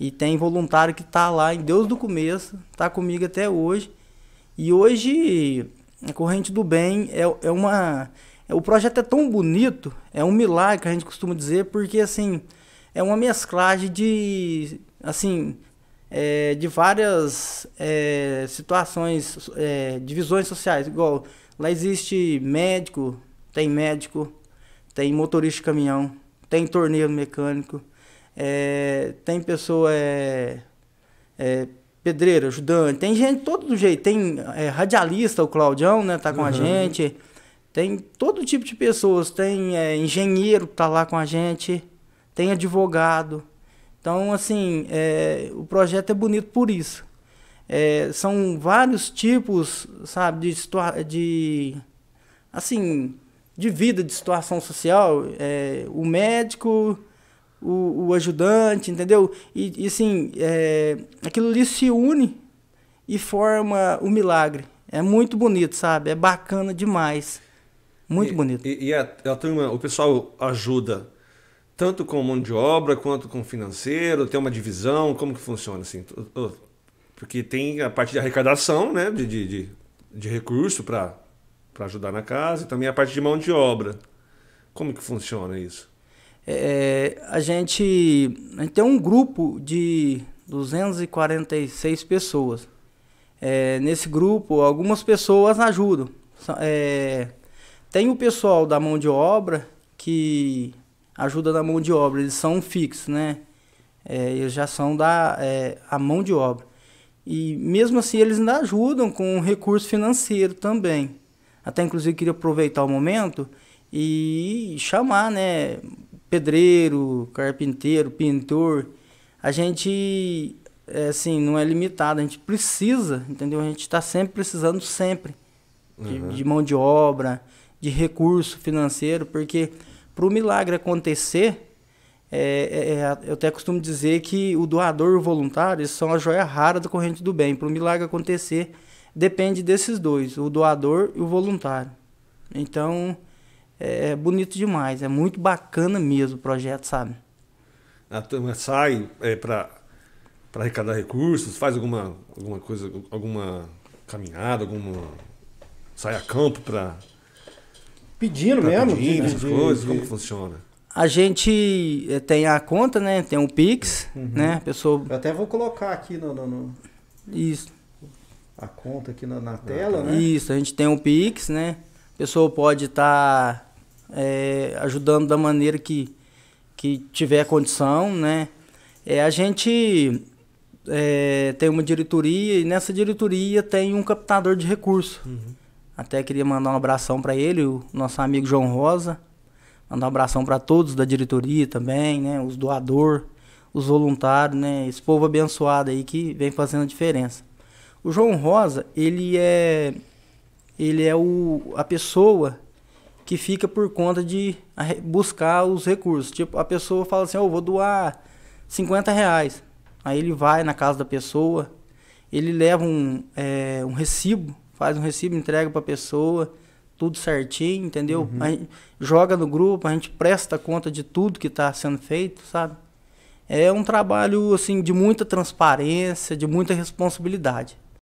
E tem voluntário que tá lá em Deus do começo, tá comigo até hoje. E hoje a corrente do bem é, é uma. É, o projeto é tão bonito, é um milagre que a gente costuma dizer, porque assim, é uma mesclagem de. assim. É, de várias é, situações, é, divisões sociais. Igual, lá existe médico, tem médico, tem motorista de caminhão, tem torneiro mecânico, é, tem pessoa é, é, pedreiro, ajudante, tem gente todo do jeito, tem é, radialista, o Claudião, né, tá com uhum. a gente, tem todo tipo de pessoas, tem é, engenheiro que tá lá com a gente, tem advogado. Então, assim, é, o projeto é bonito por isso. são vários tipos, sabe, de, de assim, de vida, de situação social. o médico o, o ajudante, entendeu? E, e assim, é, aquilo ali se une e forma o milagre. É muito bonito, sabe? É bacana demais. Muito e, bonito. E, e a, a turma, o pessoal ajuda tanto com mão de obra quanto com financeiro, tem uma divisão, como que funciona assim? Porque tem a parte de arrecadação, né, de, de, de, de recurso para ajudar na casa e também a parte de mão de obra. Como que funciona isso? É, é, a, gente, a gente tem um grupo de 246 pessoas. É, nesse grupo, algumas pessoas ajudam. É, tem o pessoal da mão de obra que ajuda na mão de obra, eles são fixos, né? É, eles já são da é, a mão de obra. E mesmo assim eles ainda ajudam com recurso financeiro também. Até inclusive queria aproveitar o momento e chamar, né, pedreiro, carpinteiro, pintor. A gente, é, assim, não é limitado, a gente precisa, entendeu? A gente está sempre precisando, sempre, de, uhum. de, mão de obra, de recurso financeiro, porque para o milagre acontecer, é, é, é eu até costumo dizer que o doador e o voluntário são a joia rara da corrente do bem. Para o milagre acontecer, depende desses dois, o doador e o voluntário. Então, é, é bonito demais. É muito bacana mesmo o projeto, sabe? A turma sai é, para arrecadar recursos, faz alguma, alguma coisa, alguma caminhada, alguma. sai a campo para. Pedindo pra mesmo? Pedindo, essas coisas, de... como funciona? A gente é, tem a conta, né? Tem o Pix, uhum. né? A pessoa... Eu até vou colocar aqui no... no, no... Isso a conta aqui na, na tela, ah, tá. né? Isso, a gente tem um Pix, né? A pessoa pode estar tá é, ajudando da maneira que, que tiver condição, né? É, a gente é, tem uma diretoria e nessa diretoria tem um captador de recursos. Uhum. Até queria mandar um abração para ele, o nosso amigo João Rosa. Mandar um abração para todos da diretoria também, né? Os doador, os voluntários, né? Esse povo abençoado aí que vem fazendo a diferença. O João Rosa, ele é ele é o, a pessoa que fica por conta de buscar os recursos. Tipo, a pessoa fala assim, eu oh, vou doar 50 reais. Aí ele vai na casa da pessoa, ele leva um, é, um recibo, faz um recibo, entrega para a pessoa, tudo certinho, entendeu? Uhum. Gente, joga no grupo, a gente presta conta de tudo que está sendo feito, sabe? É um trabalho assim de muita transparência, de muita responsabilidade.